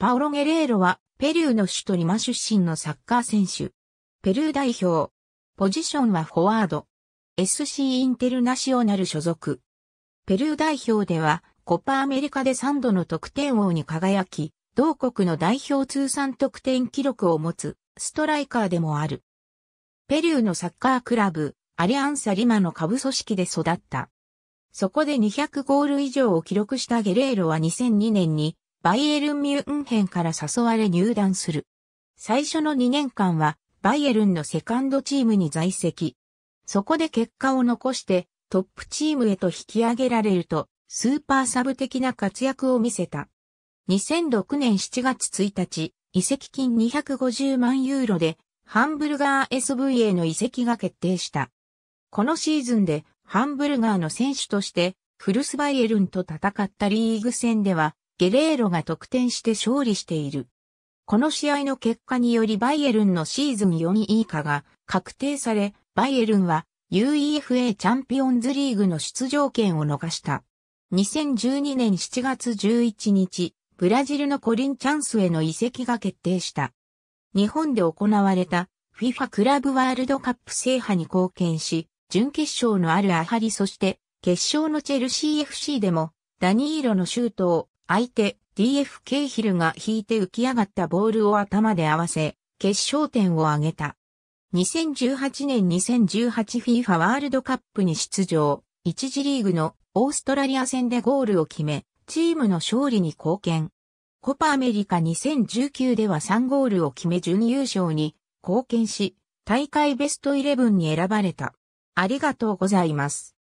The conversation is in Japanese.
パオロ・ゲレーロは、ペルーの首都リマ出身のサッカー選手。ペルー代表。ポジションはフォワード。SC インテルナショナル所属。ペルー代表では、コパアメリカで3度の得点王に輝き、同国の代表通算得点記録を持つ、ストライカーでもある。ペルーのサッカークラブ、アリアンサリマの下部組織で育った。そこで200ゴール以上を記録したゲレーロは2002年にバイエルン・ミュンヘンから誘われ入団する。最初の2年間は、バイエルンのセカンドチームに在籍。そこで結果を残して、トップチームへと引き上げられると、スーパーサブ的な活躍を見せた。2006年7月1日、移籍金250万ユーロで、ハンブルガー SV への移籍が決定した。このシーズンで、ハンブルガーの選手として、フルスバイエルンと戦ったリーグ戦では、ゲレーロが得点して勝利している。この試合の結果によりバイエルンのシーズン4位以下が確定され、バイエルンは UEFA チャンピオンズリーグの出場権を逃した。2012年7月11日、ブラジルのコリンチャンスへの移籍が決定した。日本で行われた FIFA クラブワールドカップ制覇に貢献し、準決勝のあるアハリそして決勝のチェルシー FC でもダニーロのシュートを相手 DF k ヒルが引いて浮き上がったボールを頭で合わせ、決勝点を挙げた。2018年 2018FIFA ワールドカップに出場、1次リーグのオーストラリア戦でゴールを決め、チームの勝利に貢献。コパアメリカ2019では3ゴールを決め準優勝に貢献し、大会ベストイレブンに選ばれた。ありがとうございます。